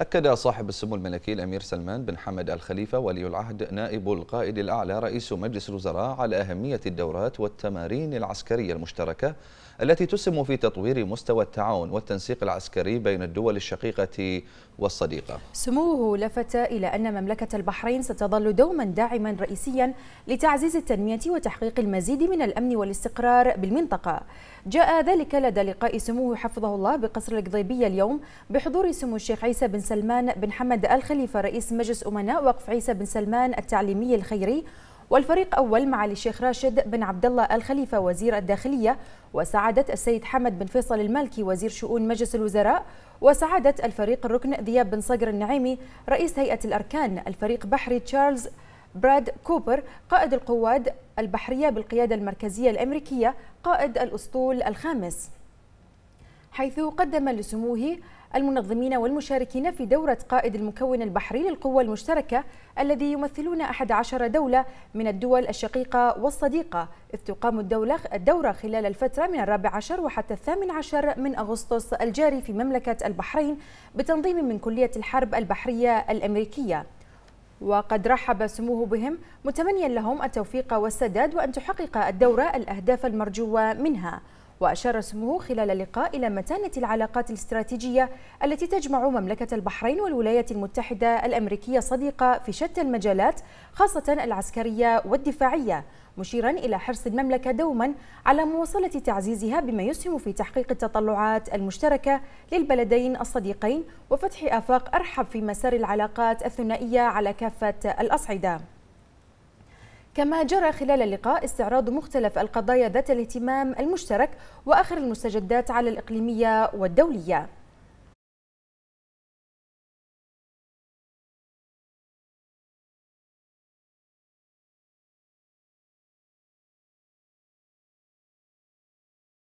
أكد صاحب السمو الملكي الأمير سلمان بن حمد الخليفة ولي العهد نائب القائد الأعلى رئيس مجلس الوزراء على أهمية الدورات والتمارين العسكرية المشتركة التي تسهم في تطوير مستوى التعاون والتنسيق العسكري بين الدول الشقيقة والصديقة سموه لفت إلى أن مملكة البحرين ستظل دوما داعما رئيسيا لتعزيز التنمية وتحقيق المزيد من الأمن والاستقرار بالمنطقة جاء ذلك لدى لقاء سموه حفظه الله بقصر القضيبية اليوم بحضور سمو الشيخ عيسى بن سلمان بن حمد الخليفة رئيس مجلس أمناء وقف عيسى بن سلمان التعليمي الخيري والفريق أول معالي الشيخ راشد بن عبد الله الخليفة وزير الداخلية وسعادة السيد حمد بن فيصل المالكي وزير شؤون مجلس الوزراء وسعادة الفريق الركن ذياب بن صقر النعيمي رئيس هيئة الأركان الفريق بحري تشارلز براد كوبر قائد القواد البحرية بالقيادة المركزية الأمريكية قائد الأسطول الخامس حيث قدم لسموه المنظمين والمشاركين في دورة قائد المكون البحري للقوة المشتركة الذي يمثلون 11 دولة من الدول الشقيقة والصديقة إذ تقام الدولة الدورة خلال الفترة من الرابع عشر وحتى الثامن عشر من أغسطس الجاري في مملكة البحرين بتنظيم من كلية الحرب البحرية الأمريكية وقد رحب سموه بهم متمنيا لهم التوفيق والسداد وأن تحقق الدورة الأهداف المرجوة منها وأشار سموه خلال اللقاء إلى متانة العلاقات الاستراتيجية التي تجمع مملكة البحرين والولايات المتحدة الأمريكية صديقة في شتى المجالات خاصة العسكرية والدفاعية مشيرا إلى حرص المملكة دوما على مواصلة تعزيزها بما يسهم في تحقيق التطلعات المشتركة للبلدين الصديقين وفتح آفاق أرحب في مسار العلاقات الثنائية على كافة الأصعدة كما جرى خلال اللقاء استعراض مختلف القضايا ذات الاهتمام المشترك واخر المستجدات على الاقليميه والدوليه